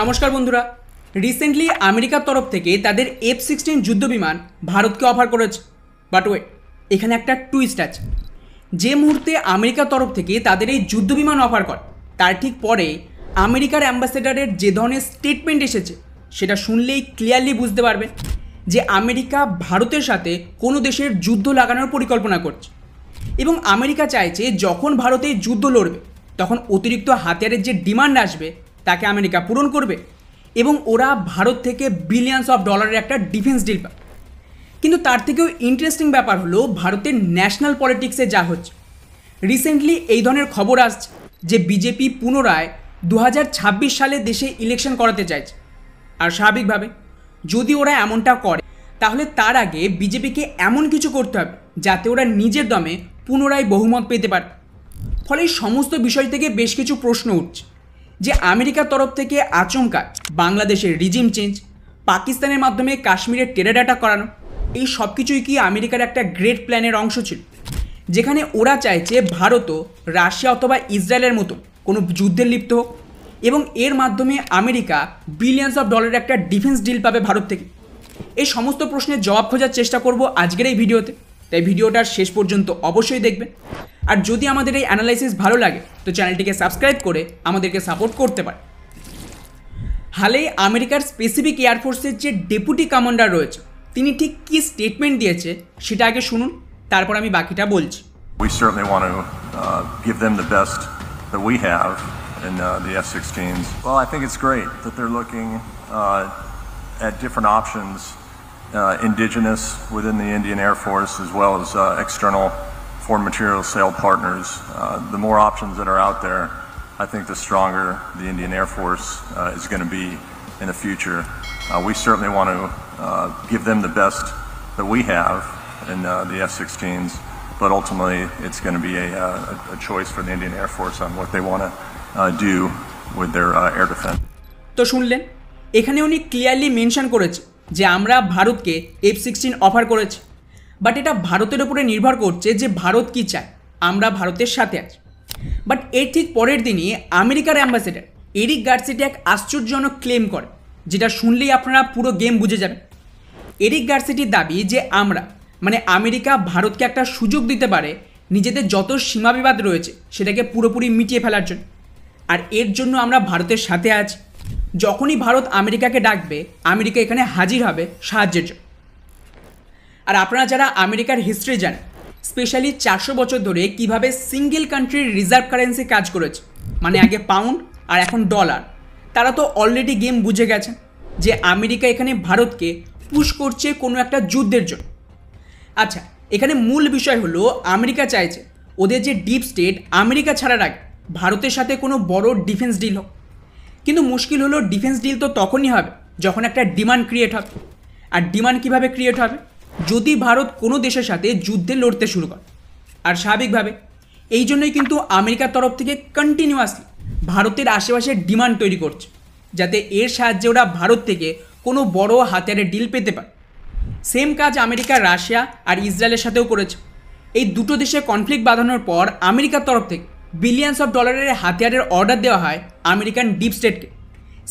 নমস্কার বন্ধুরা রিসেন্টলি আমেরিকার তরফ থেকে তাদের এফ সিক্সটিন যুদ্ধবিমান ভারতকে অফার করেছে বাট ওয়েট এখানে একটা টুইস্ট আছে যে মুহূর্তে আমেরিকার তরফ থেকে তাদের এই যুদ্ধবিমান অফার করে তার ঠিক পরে আমেরিকার অ্যাম্বাসেডারের যে ধরনের স্টেটমেন্ট এসেছে সেটা শুনলেই ক্লিয়ারলি বুঝতে পারবে যে আমেরিকা ভারতের সাথে কোনো দেশের যুদ্ধ লাগানোর পরিকল্পনা করছে এবং আমেরিকা চাইছে যখন ভারতে যুদ্ধ লড়বে তখন অতিরিক্ত হাতিয়ারের যে ডিমান্ড আসবে তাকে আমেরিকা পূরণ করবে এবং ওরা ভারত থেকে বিলিয়ন্স অফ ডলারের একটা ডিফেন্স ডিল পাবে কিন্তু তার থেকেও ইন্টারেস্টিং ব্যাপার হলো ভারতের ন্যাশনাল পলিটিক্সে যা হচ্ছে রিসেন্টলি এই ধরনের খবর আসছে যে বিজেপি পুনরায় দু সালে দেশে ইলেকশন করাতে চাইছে আর স্বাভাবিকভাবে যদি ওরা এমনটা করে তাহলে তার আগে বিজেপিকে এমন কিছু করতে হবে যাতে ওরা নিজের দমে পুনরায় বহুমত পেতে পারে ফলে সমস্ত বিষয় থেকে বেশ কিছু প্রশ্ন উঠছে যে আমেরিকার তরফ থেকে আচমকা বাংলাদেশের রিজিম চেঞ্জ পাকিস্তানের মাধ্যমে কাশ্মীরের টেরা ডাটা করানো এই সব কিছুই কি আমেরিকার একটা গ্রেট প্ল্যানের অংশ ছিল যেখানে ওরা চাইছে ভারতও রাশিয়া অথবা ইসরায়েলের মতো কোনো যুদ্ধে লিপ্ত হোক এবং এর মাধ্যমে আমেরিকা বিলিয়ন্স অফ ডলারের একটা ডিফেন্স ডিল পাবে ভারত থেকে এই সমস্ত প্রশ্নের জবাব খোঁজার চেষ্টা করব আজকের এই ভিডিওতে তাই ভিডিওটার শেষ পর্যন্ত অবশ্যই দেখবেন আর যদি আমাদের এই অ্যানালাইসিস ভালো লাগে তো চ্যানেলটিকে সাবস্ক্রাইব করে আমাদেরকে সাপোর্ট করতে পারে হালেই আমেরিকার স্পেসিফিক এয়ারফোর্সের যে ডেপুটি কমান্ডার রয়েছে তিনি ঠিক কি স্টেটমেন্ট দিয়েছে সেটা আগে শুনুন তারপর আমি বাকিটা বলছি We certainly want to uh, give them the best that we have in uh, the F-16s. Well, I think it's great that they're looking uh, at different options, uh, indigenous within the Indian Air Force as well as uh, external foreign material sale partners. Uh, the more options that are out there, I think the stronger the Indian Air Force uh, is going to be in the future. Uh, we certainly want to uh, give them the best that we have in uh, the F-16s, but ultimately it's going to be a, a, uh, a, choice for the Indian Air Force on what they want to do with their air defense. তো শুনলেন এখানে উনি clearly mention করেছে যে আমরা ভারতকে F sixteen offer করেছি but এটা ভারতের ওপরে নির্ভর করছে যে ভারত কি চায় আমরা ভারতের সাথে আছি বাট এর ঠিক পরের দিনই আমেরিকার অ্যাম্বাসেডার এরিক গার্সিটি এক আশ্চর্যজনক ক্লেম করে যেটা শুনলেই আপনারা পুরো গেম বুঝে যাবেন এরিক গার্সিটির দাবি যে আমরা মানে আমেরিকা ভারতকে একটা সুযোগ দিতে পারে নিজেদের যত সীমা বিবাদ রয়েছে সেটাকে পুরোপুরি মিটিয়ে ফেলার জন্য আর এর জন্য আমরা ভারতের সাথে আছি যখনই ভারত আমেরিকাকে ডাকবে আমেরিকা এখানে হাজির হবে সাহায্যের জন্য আর আপনারা যারা আমেরিকার হিস্ট্রি জানেন স্পেশালি চারশো বছর ধরে কিভাবে সিঙ্গেল কান্ট্রির রিজার্ভ কারেন্সি কাজ করেছে মানে আগে পাউন্ড আর এখন ডলার তারা তো অলরেডি গেম বুঝে গেছে যে আমেরিকা এখানে ভারতকে পুশ করছে কোনো একটা যুদ্ধের জন্য আচ্ছা এখানে মূল বিষয় হলো আমেরিকা চাইছে ওদের যে ডিপ স্টেট আমেরিকা ছাড়ার আগে ভারতের সাথে কোনো বড় ডিফেন্স ডিল হোক কিন্তু মুশকিল হলো ডিফেন্স ডিল তো তখনই হবে যখন একটা ডিমান্ড ক্রিয়েট হবে আর ডিমান্ড কিভাবে ক্রিয়েট হবে যদি ভারত কোনো দেশের সাথে যুদ্ধে লড়তে শুরু করে আর স্বাভাবিকভাবে এই জন্যই কিন্তু আমেরিকার তরফ থেকে কন্টিনিউয়াসলি ভারতের আশেপাশে ডিমান্ড তৈরি করছে যাতে এর সাহায্যে ওরা ভারত থেকে কোনো বড় হাতিয়ারের ডিল পেতে পারে সেম কাজ আমেরিকা রাশিয়া আর ইসরায়েলের সাথেও করেছে এই দুটো দেশে কনফ্লিক্ট বাঁধানোর পর আমেরিকার তরফ থেকে বিলিয়ন্স অফ ডলারের হাতিয়ারের অর্ডার দেওয়া হয় আমেরিকান ডিপ স্টেটকে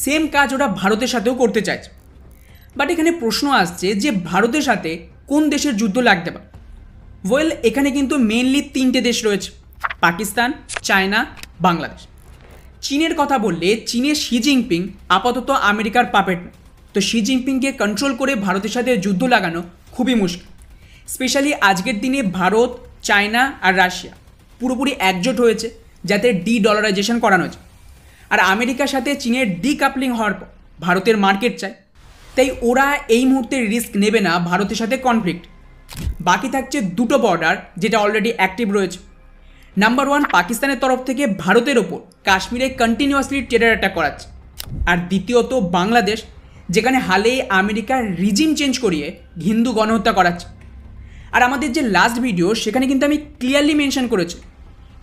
সেম কাজ ওরা ভারতের সাথেও করতে চাইছে বাট এখানে প্রশ্ন আসছে যে ভারতের সাথে কোন দেশের যুদ্ধ লাগতে পারে ওয়েল এখানে কিন্তু মেনলি তিনটে দেশ রয়েছে পাকিস্তান চায়না বাংলাদেশ চীনের কথা বললে চীনের শি জিনপিং আপাতত আমেরিকার পাপেট না তো শি জিনপিংকে কন্ট্রোল করে ভারতের সাথে যুদ্ধ লাগানো খুবই মুশকিল স্পেশালি আজকের দিনে ভারত চায়না আর রাশিয়া পুরোপুরি একজোট হয়েছে যাতে ডি ডলারাইজেশন করানো হয়েছে আর আমেরিকার সাথে চীনের ডিকাপলিং হওয়ার পর ভারতের মার্কেট চায় তাই ওরা এই মুহূর্তে রিস্ক নেবে না ভারতের সাথে কনফ্লিক্ট বাকি থাকছে দুটো বর্ডার যেটা অলরেডি অ্যাক্টিভ রয়েছে নাম্বার ওয়ান পাকিস্তানের তরফ থেকে ভারতের ওপর কাশ্মীরে কন্টিনিউয়াসলি টেরার অ্যাটাক করাচ্ছে আর দ্বিতীয়ত বাংলাদেশ যেখানে হালে আমেরিকার রিজিম চেঞ্জ করিয়ে হিন্দু গণহত্যা করাচ্ছে আর আমাদের যে লাস্ট ভিডিও সেখানে কিন্তু আমি ক্লিয়ারলি মেনশন করেছি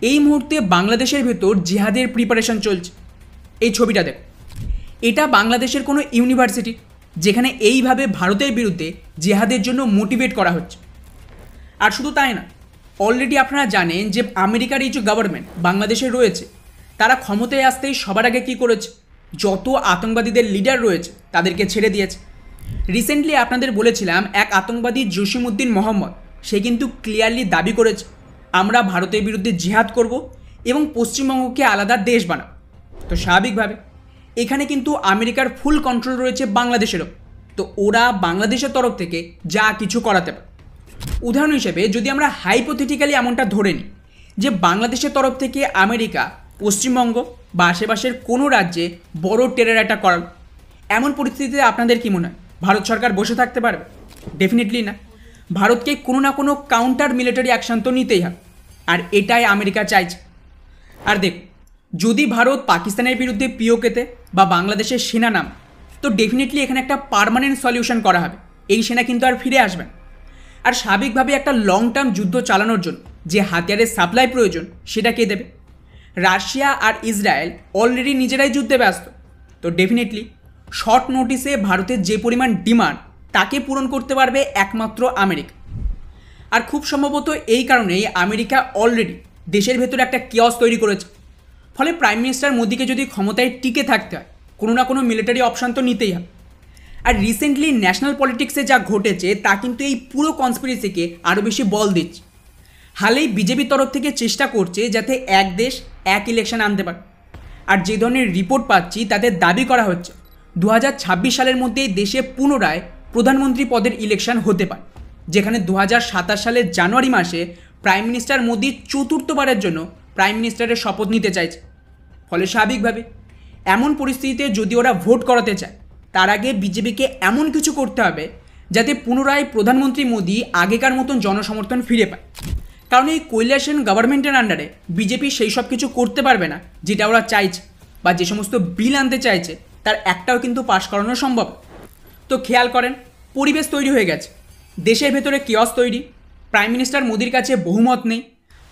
এই মুহূর্তে বাংলাদেশের ভেতর জিহাদের প্রিপারেশন চলছে এই ছবিটা দেখ এটা বাংলাদেশের কোনো ইউনিভার্সিটি যেখানে এইভাবে ভারতের বিরুদ্ধে জেহাদের জন্য মোটিভেট করা হচ্ছে আর শুধু তাই না অলরেডি আপনারা জানেন যে আমেরিকার এই যে গভর্নমেন্ট বাংলাদেশে রয়েছে তারা ক্ষমতায় আসতেই সবার আগে কী করেছে যত আতঙ্কবাদীদের লিডার রয়েছে তাদেরকে ছেড়ে দিয়েছে রিসেন্টলি আপনাদের বলেছিলাম এক আতঙ্কবাদী জসিমুদ্দিন মোহাম্মদ সে কিন্তু ক্লিয়ারলি দাবি করেছে আমরা ভারতের বিরুদ্ধে জিহাদ করব এবং পশ্চিমবঙ্গকে আলাদা দেশ বানাব তো স্বাভাবিকভাবে এখানে কিন্তু আমেরিকার ফুল কন্ট্রোল রয়েছে বাংলাদেশেরও তো ওরা বাংলাদেশের তরফ থেকে যা কিছু করাতে পারে উদাহরণ হিসেবে যদি আমরা হাইপোথেটিক্যালি এমনটা ধরে নিই যে বাংলাদেশের তরফ থেকে আমেরিকা পশ্চিমবঙ্গ বা আশেপাশের কোনো রাজ্যে বড় টেরার অ্যাটাক করাল এমন পরিস্থিতিতে আপনাদের কী মনে হয় ভারত সরকার বসে থাকতে পারবে ডেফিনেটলি না ভারতকে কোনো না কোনো কাউন্টার মিলিটারি অ্যাকশান তো নিতেই হবে আর এটাই আমেরিকা চাইছে আর দেখুন যদি ভারত পাকিস্তানের বিরুদ্ধে পিওকেতে বা বাংলাদেশের সেনা নাম তো ডেফিনেটলি এখানে একটা পারমানেন্ট সলিউশন করা হবে এই সেনা কিন্তু আর ফিরে আসবে না আর স্বাভাবিকভাবে একটা লং টার্ম যুদ্ধ চালানোর জন্য যে হাতিয়ারের সাপ্লাই প্রয়োজন সেটা কে দেবে রাশিয়া আর ইসরায়েল অলরেডি নিজেরাই যুদ্ধে ব্যস্ত তো ডেফিনেটলি শর্ট নোটিসে ভারতের যে পরিমাণ ডিমান্ড তাকে পূরণ করতে পারবে একমাত্র আমেরিকা আর খুব সম্ভবত এই কারণেই আমেরিকা অলরেডি দেশের ভেতরে একটা কিয়স তৈরি করেছে ফলে প্রাইম মিনিস্টার মোদীকে যদি ক্ষমতায় টিকে থাকতে হয় কোনো না কোনো মিলিটারি অপশান তো নিতেই হবে আর রিসেন্টলি ন্যাশনাল পলিটিক্সে যা ঘটেছে তা কিন্তু এই পুরো কনস্পিরেসিকে আরও বেশি বল দিচ্ছে হালেই বিজেপির তরফ থেকে চেষ্টা করছে যাতে এক দেশ এক ইলেকশন আনতে পারে আর যে ধরনের রিপোর্ট পাচ্ছি তাদের দাবি করা হচ্ছে দু সালের মধ্যেই দেশে পুনরায় প্রধানমন্ত্রী পদের ইলেকশন হতে পারে যেখানে দু সালের জানুয়ারি মাসে প্রাইম মিনিস্টার মোদী চতুর্থবারের জন্য প্রাইম মিনিস্টারের শপথ নিতে চাইছে ফলে স্বাভাবিকভাবে এমন পরিস্থিতিতে যদি ওরা ভোট করাতে চায় তার আগে বিজেপিকে এমন কিছু করতে হবে যাতে পুনরায় প্রধানমন্ত্রী মোদী আগেকার মতন জনসমর্থন ফিরে পায় কারণ এই কৈলাসেন গভর্নমেন্টের আন্ডারে বিজেপি সেই সব কিছু করতে পারবে না যেটা ওরা চাইছে বা যে সমস্ত বিল আনতে চাইছে তার একটাও কিন্তু পাশ করানো সম্ভব তো খেয়াল করেন পরিবেশ তৈরি হয়ে গেছে দেশের ভেতরে কেয়স তৈরি প্রাইম মিনিস্টার মোদির কাছে বহুমত নেই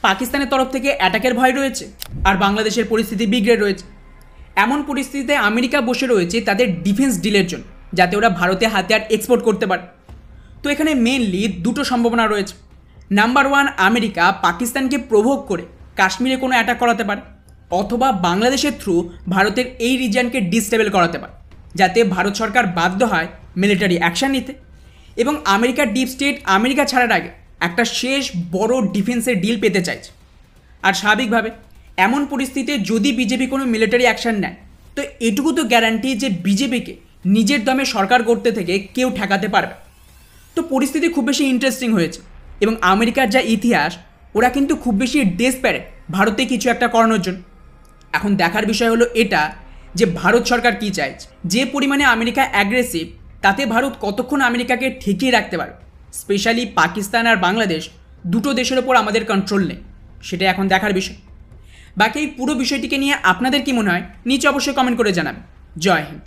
পাকিস্তানের তরফ থেকে অ্যাটাকের ভয় রয়েছে আর বাংলাদেশের পরিস্থিতি বিগড়ে রয়েছে এমন পরিস্থিতিতে আমেরিকা বসে রয়েছে তাদের ডিফেন্স ডিলের জন্য যাতে ওরা ভারতে হাতিয়ার এক্সপোর্ট করতে পারে তো এখানে মেনলি দুটো সম্ভাবনা রয়েছে নাম্বার ওয়ান আমেরিকা পাকিস্তানকে প্রভোগ করে কাশ্মীরে কোনো অ্যাটাক করাতে পারে অথবা বাংলাদেশের থ্রু ভারতের এই রিজিয়ানকে ডিস্টেবল করাতে পারে যাতে ভারত সরকার বাধ্য হয় মিলিটারি অ্যাকশান নিতে এবং আমেরিকার ডিপ স্টেট আমেরিকা ছাড়ার আগে একটা শেষ বড় ডিফেন্সের ডিল পেতে চাইছে আর স্বাভাবিকভাবে এমন পরিস্থিতিতে যদি বিজেপি কোনো মিলিটারি অ্যাকশান নেয় তো এটুকু তো গ্যারান্টি যে বিজেপিকে নিজের দমে সরকার করতে থেকে কেউ ঠেকাতে পারবে তো পরিস্থিতি খুব বেশি ইন্টারেস্টিং হয়েছে এবং আমেরিকার যা ইতিহাস ওরা কিন্তু খুব বেশি প্যারে ভারতে কিছু একটা করানোর জন্য এখন দেখার বিষয় হলো এটা যে ভারত সরকার কী চাইছে যে পরিমাণে আমেরিকা অ্যাগ্রেসিভ তাতে ভারত কতক্ষণ আমেরিকাকে ঠেকিয়ে রাখতে পারবে স্পেশালি পাকিস্তান আর বাংলাদেশ দুটো দেশের ওপর আমাদের কন্ট্রোল নেই সেটা এখন দেখার বিষয় বাকি এই পুরো বিষয়টিকে নিয়ে আপনাদের কী মনে হয় নিচে অবশ্যই কমেন্ট করে জানাবেন জয় হিন্দ